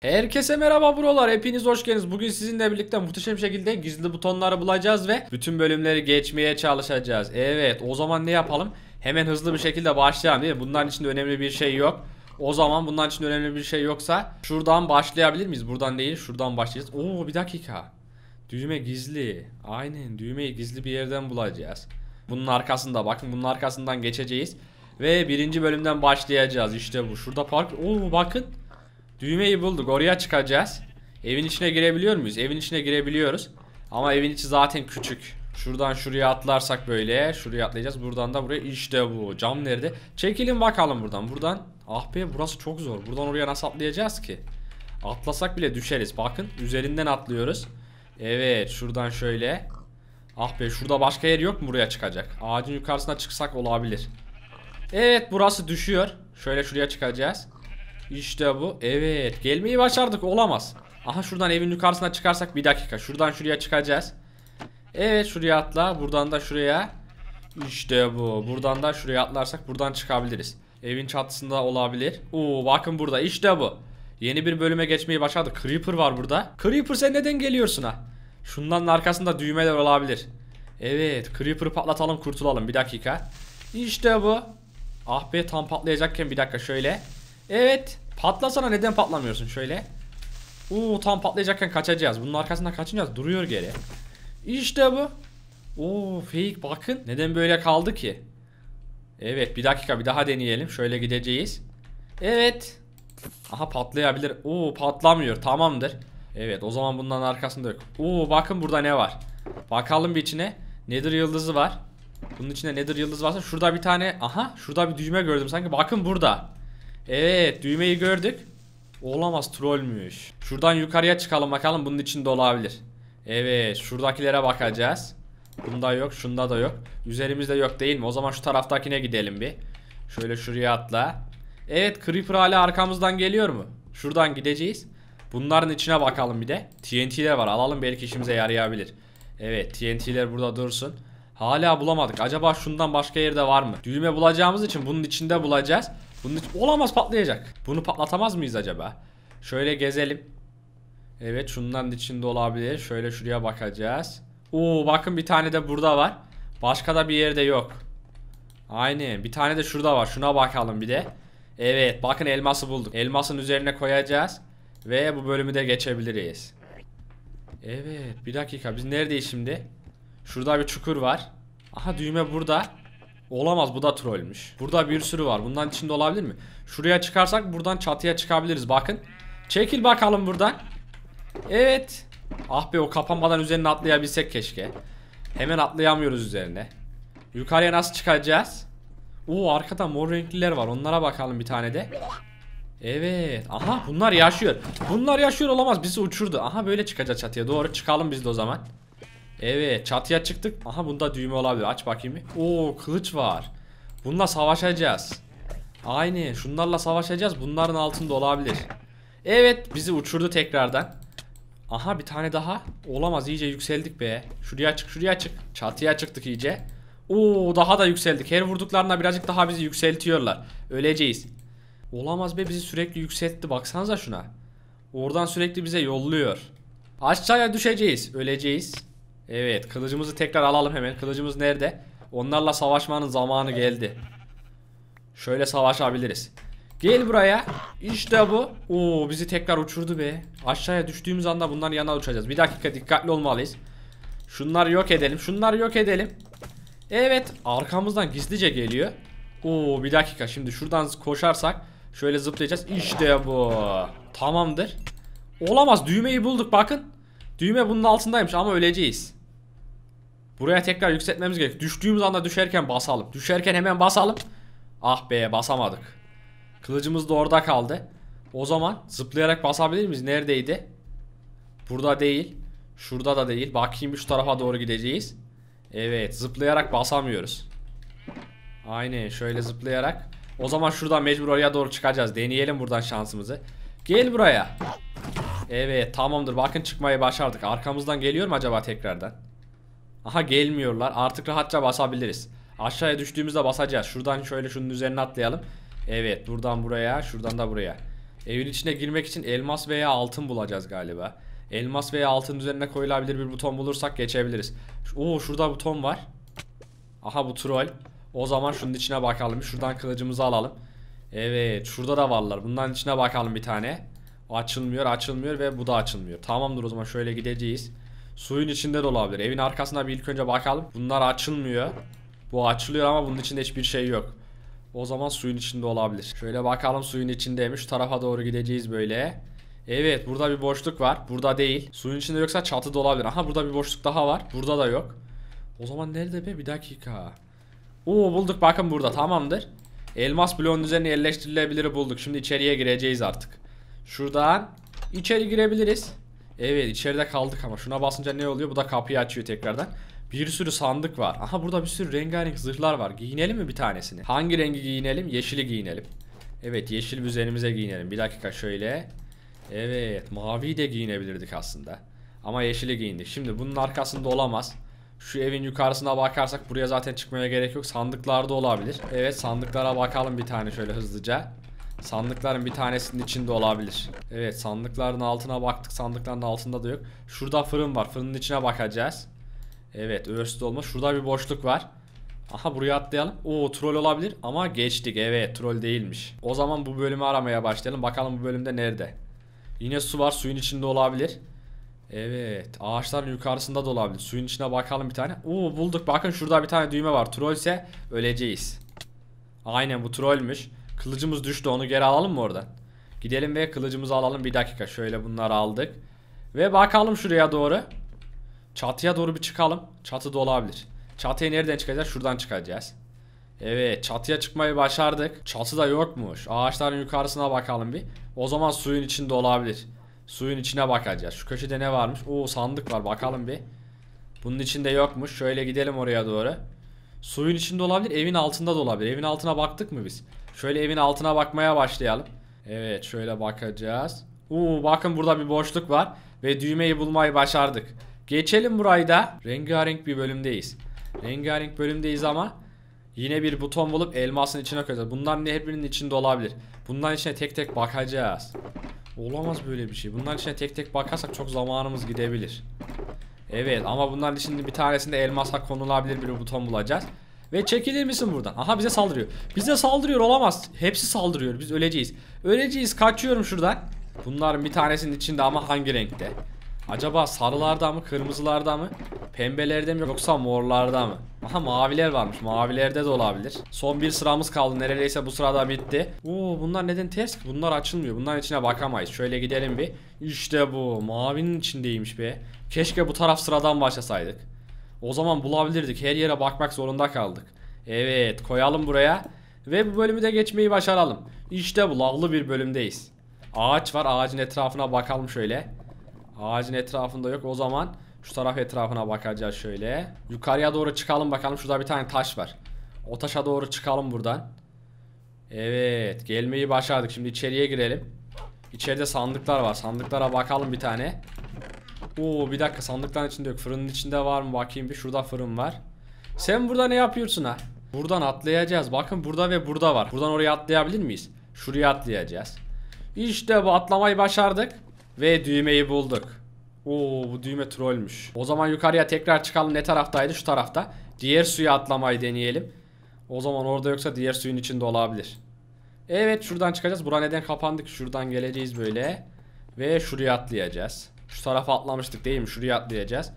Herkese merhaba Buralar. hepiniz hoş geldiniz. Bugün sizinle birlikte muhteşem şekilde gizli butonları bulacağız ve bütün bölümleri geçmeye çalışacağız. Evet o zaman ne yapalım? Hemen hızlı bir şekilde başlayalım değil mi? Bunların içinde önemli bir şey yok. O zaman bunların için önemli bir şey yoksa şuradan başlayabilir miyiz? Buradan değil şuradan başlayacağız. Oo bir dakika. Düğme gizli. Aynen düğmeyi gizli bir yerden bulacağız. Bunun arkasında bakın bunun arkasından geçeceğiz. Ve birinci bölümden başlayacağız. İşte bu. Şurada park. Oo bakın. Düğmeyi bulduk. Oraya çıkacağız. Evin içine girebiliyor muyuz? Evin içine girebiliyoruz. Ama evin içi zaten küçük. Şuradan şuraya atlarsak böyle. Şuraya atlayacağız. Buradan da buraya. işte bu. Cam nerede? Çekelim bakalım buradan. Buradan. Ah be burası çok zor. Buradan oraya nasıl atlayacağız ki? Atlasak bile düşeriz. Bakın üzerinden atlıyoruz. Evet şuradan şöyle. Ah be şurada başka yer yok mu buraya çıkacak? Ağacın yukarısına çıksak olabilir. Evet burası düşüyor. Şöyle şuraya çıkacağız. İşte bu. Evet. Gelmeyi başardık. Olamaz. Aha şuradan evin yukarısına çıkarsak bir dakika. Şuradan şuraya çıkacağız. Evet şuraya atla. Buradan da şuraya. İşte bu. Buradan da şuraya atlarsak buradan çıkabiliriz. Evin çatısında olabilir. Oo bakın burada. İşte bu. Yeni bir bölüme geçmeyi başardık. Creeper var burada. Creeper sen neden geliyorsun ha? Şundan arkasında düğmeler olabilir. Evet. Creeper'ı patlatalım kurtulalım. Bir dakika. İşte bu. Ah be tam patlayacakken bir dakika şöyle. Evet. Patlasana neden patlamıyorsun şöyle. Uuu tam patlayacakken kaçacağız. Bunun arkasından kaçınacağız. Duruyor geri. İşte bu. Oo fake bakın. Neden böyle kaldı ki? Evet bir dakika bir daha deneyelim. Şöyle gideceğiz. Evet. Aha patlayabilir. Oo patlamıyor. Tamamdır. Evet o zaman bundan arkasında yok. Oo bakın burada ne var. Bakalım bir içine. Nedir yıldızı var. Bunun içinde nedir yıldız varsa şurada bir tane. Aha şurada bir düğme gördüm sanki. Bakın burada. Evet düğmeyi gördük. Olamaz trollmüş. Şuradan yukarıya çıkalım bakalım bunun içinde olabilir. Evet şuradakilere bakacağız. Bunda yok şunda da yok. Üzerimizde yok değil mi? O zaman şu taraftakine gidelim bir. Şöyle şuraya atla. Evet creeper hala arkamızdan geliyor mu? Şuradan gideceğiz. Bunların içine bakalım bir de. TNT'ler var alalım belki işimize yarayabilir. Evet TNT'ler burada dursun. Hala bulamadık. Acaba şundan başka yerde var mı? Düğme bulacağımız için bunun içinde bulacağız. Bunun için... olamaz patlayacak. Bunu patlatamaz mıyız acaba? Şöyle gezelim. Evet şundan içinde olabilir. Şöyle şuraya bakacağız. Oo bakın bir tane de burada var. Başka da bir yerde yok. Aynen. Bir tane de şurada var. Şuna bakalım bir de. Evet bakın elması bulduk. Elmasın üzerine koyacağız. Ve bu bölümü de geçebiliriz. Evet bir dakika biz neredeyiz şimdi? Şurada bir çukur var. Aha düğme burada. Olamaz bu da trollmüş. Burada bir sürü var. Bundan içinde olabilir mi? Şuraya çıkarsak buradan çatıya çıkabiliriz bakın. Çekil bakalım buradan. Evet. Ah be o kapanmadan üzerine atlayabilsek keşke. Hemen atlayamıyoruz üzerine. Yukarıya nasıl çıkacağız? Oo arkada mor renkliler var. Onlara bakalım bir tane de. Evet. Aha bunlar yaşıyor. Bunlar yaşıyor olamaz. Bizi uçurdu. Aha böyle çıkacağız çatıya. Doğru çıkalım biz de o zaman. Evet çatıya çıktık. Aha bunda düğme olabilir. Aç bakayım bir. Oo kılıç var. Bununla savaşacağız. Aynı. Şunlarla savaşacağız. Bunların altında olabilir. Evet bizi uçurdu tekrardan. Aha bir tane daha. Olamaz iyice yükseldik be. Şuraya çık şuraya çık. Çatıya çıktık iyice. Oo daha da yükseldik. Her vurduklarına birazcık daha bizi yükseltiyorlar. Öleceğiz. Olamaz be bizi sürekli yükseltti. Baksanıza şuna. Oradan sürekli bize yolluyor. Aşağıya düşeceğiz. Öleceğiz. Evet kılıcımızı tekrar alalım hemen. Kılıcımız nerede? Onlarla savaşmanın zamanı geldi. Şöyle savaşabiliriz. Gel buraya. İşte bu. Oo bizi tekrar uçurdu be. Aşağıya düştüğümüz anda bunlar yanına uçacağız. Bir dakika dikkatli olmalıyız. Şunları yok edelim. Şunları yok edelim. Evet arkamızdan gizlice geliyor. Oo bir dakika şimdi şuradan koşarsak şöyle zıplayacağız. İşte bu. Tamamdır. Olamaz düğmeyi bulduk bakın. Düğme bunun altındaymış ama öleceğiz. Buraya tekrar yükseltmemiz gerek. Düştüğümüz anda düşerken basalım. Düşerken hemen basalım. Ah be basamadık. Kılıcımız da orada kaldı. O zaman zıplayarak basabilir miyiz? Neredeydi? Burada değil. Şurada da değil. Bakayım şu tarafa doğru gideceğiz. Evet zıplayarak basamıyoruz. Aynen şöyle zıplayarak. O zaman şuradan mecbur oraya doğru çıkacağız. Deneyelim buradan şansımızı. Gel buraya. Evet tamamdır. Bakın çıkmayı başardık. Arkamızdan geliyor mu acaba tekrardan? Aha gelmiyorlar. Artık rahatça basabiliriz. Aşağıya düştüğümüzde basacağız. Şuradan şöyle şunun üzerine atlayalım. Evet buradan buraya şuradan da buraya. Evin içine girmek için elmas veya altın bulacağız galiba. Elmas veya altın üzerine koyulabilir bir buton bulursak geçebiliriz. Oo şurada buton var. Aha bu troll. O zaman şunun içine bakalım. Şuradan kılıcımızı alalım. Evet şurada da varlar. Bundan içine bakalım bir tane. açılmıyor açılmıyor ve bu da açılmıyor. Tamamdır o zaman şöyle gideceğiz. Suyun içinde de olabilir. Evin arkasına bir ilk önce bakalım. Bunlar açılmıyor. Bu açılıyor ama bunun içinde hiçbir şey yok. O zaman suyun içinde olabilir. Şöyle bakalım suyun içindeymiş. Şu tarafa doğru gideceğiz böyle. Evet burada bir boşluk var. Burada değil. Suyun içinde yoksa çatıda olabilir. Aha burada bir boşluk daha var. Burada da yok. O zaman nerede be? Bir dakika. Oo bulduk bakın burada tamamdır. Elmas bloğun üzerine yerleştirilebilir bulduk. Şimdi içeriye gireceğiz artık. Şuradan içeri girebiliriz. Evet içeride kaldık ama şuna basınca ne oluyor? Bu da kapıyı açıyor tekrardan. Bir sürü sandık var. Aha burada bir sürü rengarenk zırhlar var. Giyinelim mi bir tanesini? Hangi rengi giyinelim? Yeşili giyinelim. Evet yeşil üzerimize giyinelim. Bir dakika şöyle. Evet mavi de giyinebilirdik aslında. Ama yeşili giyindik. Şimdi bunun arkasında olamaz. Şu evin yukarısına bakarsak buraya zaten çıkmaya gerek yok. Sandıklarda olabilir. Evet sandıklara bakalım bir tane şöyle hızlıca. Sandıkların bir tanesinin içinde olabilir. Evet sandıkların altına baktık. Sandıkların altında da yok. Şurada fırın var. Fırının içine bakacağız. Evet öğüs dolma. Şurada bir boşluk var. Aha buraya atlayalım. Oo troll olabilir ama geçtik. Evet troll değilmiş. O zaman bu bölümü aramaya başlayalım. Bakalım bu bölümde nerede? Yine su var. Suyun içinde olabilir. Evet. Ağaçların yukarısında da olabilir. Suyun içine bakalım bir tane. Oo bulduk. Bakın şurada bir tane düğme var. Trollse öleceğiz. Aynen bu trollmüş. Kılıcımız düştü onu geri alalım mı oradan? Gidelim ve kılıcımızı alalım bir dakika. Şöyle bunları aldık. Ve bakalım şuraya doğru. Çatıya doğru bir çıkalım. Çatı da olabilir. Çatıya nereden çıkacağız? Şuradan çıkacağız. Evet çatıya çıkmayı başardık. Çatı da yokmuş. Ağaçların yukarısına bakalım bir. O zaman suyun içinde olabilir. Suyun içine bakacağız. Şu köşede ne varmış? Oo sandık var bakalım bir. Bunun içinde yokmuş. Şöyle gidelim oraya doğru. Suyun içinde olabilir, evin altında da olabilir. Evin altına baktık mı biz? Şöyle evin altına bakmaya başlayalım. Evet, şöyle bakacağız. Uuu bakın burada bir boşluk var ve düğmeyi bulmayı başardık. Geçelim burayı da. Rengarenk bir bölümdeyiz. Rengarenk bölümdeyiz ama yine bir buton bulup elmasın içine koyacağız. Bunlar ne hepinin içinde olabilir. Bunların içine tek tek bakacağız. Olamaz böyle bir şey. Bunların içine tek tek bakarsak çok zamanımız gidebilir. Evet ama bunların şimdi bir tanesinde elmasa konulabilir bir buton bulacağız. Ve çekilir misin buradan? Aha bize saldırıyor. Bize saldırıyor olamaz. Hepsi saldırıyor. Biz öleceğiz. Öleceğiz. Kaçıyorum şuradan. Bunların bir tanesinin içinde ama hangi renkte? Acaba sarılarda mı, kırmızılarda mı, pembelerde mi yoksa morlarda mı? Aha maviler varmış. Mavilerde de olabilir. Son bir sıramız kaldı. Neredeyse bu sırada bitti. Oo bunlar neden ters ki? Bunlar açılmıyor. Bunların içine bakamayız. Şöyle gidelim bir. İşte bu. Mavinin içindeymiş be. Keşke bu taraf sıradan başlasaydık. O zaman bulabilirdik. Her yere bakmak zorunda kaldık. Evet koyalım buraya. Ve bu bölümü de geçmeyi başaralım. İşte bu lavlı bir bölümdeyiz. Ağaç var. Ağacın etrafına bakalım şöyle. Ağacın etrafında yok. O zaman şu taraf etrafına bakacağız şöyle. Yukarıya doğru çıkalım bakalım. Şurada bir tane taş var. O taşa doğru çıkalım buradan. Evet. Gelmeyi başardık. Şimdi içeriye girelim. İçeride sandıklar var. Sandıklara bakalım bir tane. Oo bir dakika sandıkların içinde yok. Fırının içinde var mı bakayım bir. Şurada fırın var. Sen burada ne yapıyorsun ha? Buradan atlayacağız. Bakın burada ve burada var. Buradan oraya atlayabilir miyiz? Şuraya atlayacağız. İşte bu atlamayı başardık. Ve düğmeyi bulduk. Oo bu düğme trollmüş. O zaman yukarıya tekrar çıkalım. Ne taraftaydı? Şu tarafta. Diğer suya atlamayı deneyelim. O zaman orada yoksa diğer suyun içinde olabilir. Evet şuradan çıkacağız. Bura neden kapandık? Şuradan geleceğiz böyle. Ve şuraya atlayacağız. Şu tarafa atlamıştık değil mi? Şuraya atlayacağız.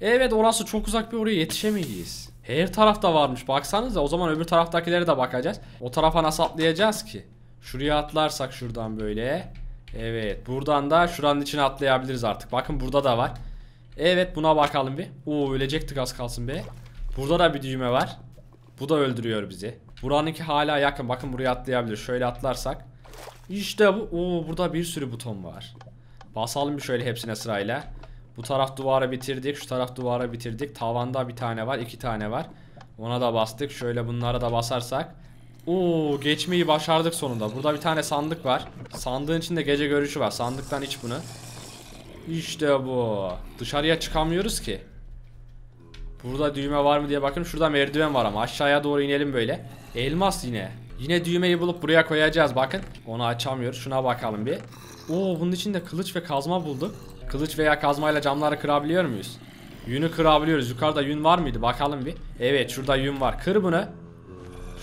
Evet orası çok uzak bir oraya yetişemeyiz. Her tarafta varmış. Baksanıza o zaman öbür taraftakileri de bakacağız. O tarafa nasıl atlayacağız ki? Şuraya atlarsak şuradan böyle. Evet buradan da şuranın içine atlayabiliriz artık. Bakın burada da var. Evet buna bakalım bir. Oo ölecektik az kalsın be. Burada da bir düğme var. Bu da öldürüyor bizi. Buranınki hala yakın. Bakın buraya atlayabilir. Şöyle atlarsak. İşte bu. Oo burada bir sürü buton var. Basalım bir şöyle hepsine sırayla. Bu taraf duvara bitirdik. Şu taraf duvara bitirdik. Tavanda bir tane var. iki tane var. Ona da bastık. Şöyle bunlara da basarsak. Oo geçmeyi başardık sonunda. Burada bir tane sandık var. Sandığın içinde gece görüşü var. Sandıktan iç bunu. İşte bu. Dışarıya çıkamıyoruz ki. Burada düğme var mı diye bakın. Şurada merdiven var ama aşağıya doğru inelim böyle. Elmas yine. Yine düğmeyi bulup buraya koyacağız bakın. Onu açamıyoruz. Şuna bakalım bir. Oo bunun içinde kılıç ve kazma bulduk. Kılıç veya kazmayla camları kırabiliyor muyuz? Yünü kırabiliyoruz. Yukarıda yün var mıydı? Bakalım bir. Evet şurada yün var. Kır bunu.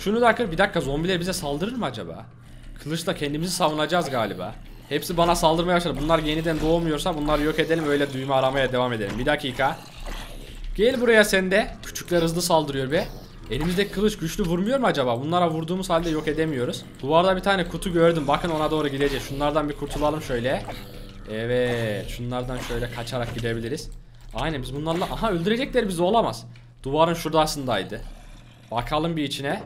Şunu da arkadaşlar bir dakika zombiler bize saldırır mı acaba? Kılıçla kendimizi savunacağız galiba. Hepsi bana saldırmaya başladı. Bunlar yeniden doğmuyorsa bunları yok edelim öyle düğme aramaya devam edelim. Bir dakika. Gel buraya sen de. Küçükler hızlı saldırıyor be. Elimizdeki kılıç güçlü vurmuyor mu acaba? Bunlara vurduğumuz halde yok edemiyoruz. Duvarda bir tane kutu gördüm. Bakın ona doğru gideceğiz. Şunlardan bir kurtulalım şöyle. Evet. Şunlardan şöyle kaçarak gidebiliriz. Aynen biz bunlarla... Aha öldürecekler bizi olamaz. Duvarın şuradasındaydı. Bakalım bir içine.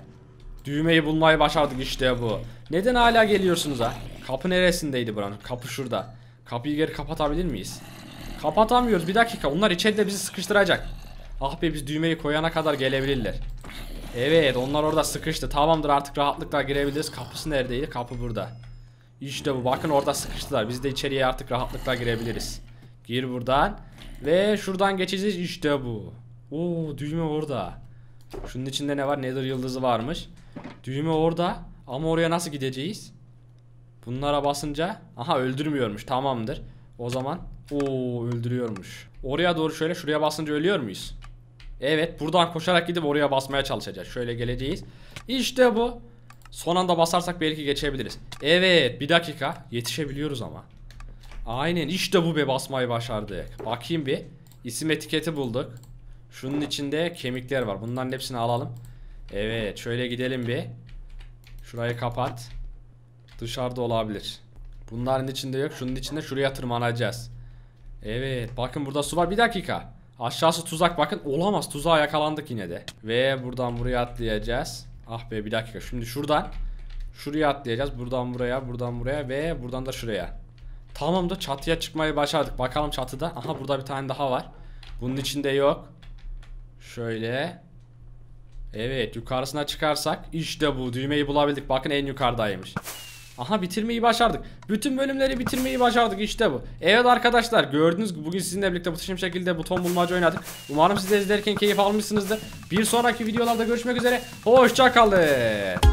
Düğmeyi bulmayı başardık işte bu. Neden hala geliyorsunuz ha? Kapı neresindeydi buranın? Kapı şurada. Kapıyı geri kapatabilir miyiz? Kapatamıyoruz bir dakika. Onlar içeride bizi sıkıştıracak. Ah be biz düğmeyi koyana kadar gelebilirler. Evet onlar orada sıkıştı. Tamamdır artık rahatlıkla girebiliriz. Kapısı neredeydi? Kapı burada. İşte bu bakın orada sıkıştılar. Biz de içeriye artık rahatlıkla girebiliriz. Gir buradan. Ve şuradan geçeceğiz İşte bu. Oo düğme orada. Şunun içinde ne var? Nether yıldızı varmış. Düğme orada. Ama oraya nasıl gideceğiz? Bunlara basınca aha öldürmüyormuş. Tamamdır. O zaman o öldürüyormuş. Oraya doğru şöyle şuraya basınca ölüyor muyuz? Evet buradan koşarak gidip oraya basmaya çalışacağız. Şöyle geleceğiz. İşte bu. Son anda basarsak belki geçebiliriz. Evet bir dakika. Yetişebiliyoruz ama. Aynen işte bu be basmayı başardık. Bakayım bir. İsim etiketi bulduk. Şunun içinde kemikler var. Bunların hepsini alalım. Evet şöyle gidelim bir. Şurayı kapat. Dışarıda olabilir. Bunların içinde yok. Şunun içinde şuraya tırmanacağız. Evet bakın burada su var. Bir dakika. Aşağısı tuzak bakın. Olamaz tuzağa yakalandık yine de. Ve buradan buraya atlayacağız. Ah be bir dakika. Şimdi şuradan şuraya atlayacağız. Buradan buraya buradan buraya ve buradan da şuraya. Tamam çatıya çıkmayı başardık. Bakalım çatıda. Aha burada bir tane daha var. Bunun içinde yok. Şöyle. Evet yukarısına çıkarsak işte bu düğmeyi bulabildik. Bakın en yukarıdaymış. Aha bitirmeyi başardık. Bütün bölümleri bitirmeyi başardık işte bu. Evet arkadaşlar gördüğünüz gibi bugün sizinle birlikte bu muhteşem şekilde buton bulmaca oynadık. Umarım siz de izlerken keyif almışsınızdır. Bir sonraki videolarda görüşmek üzere. Hoşçakalın.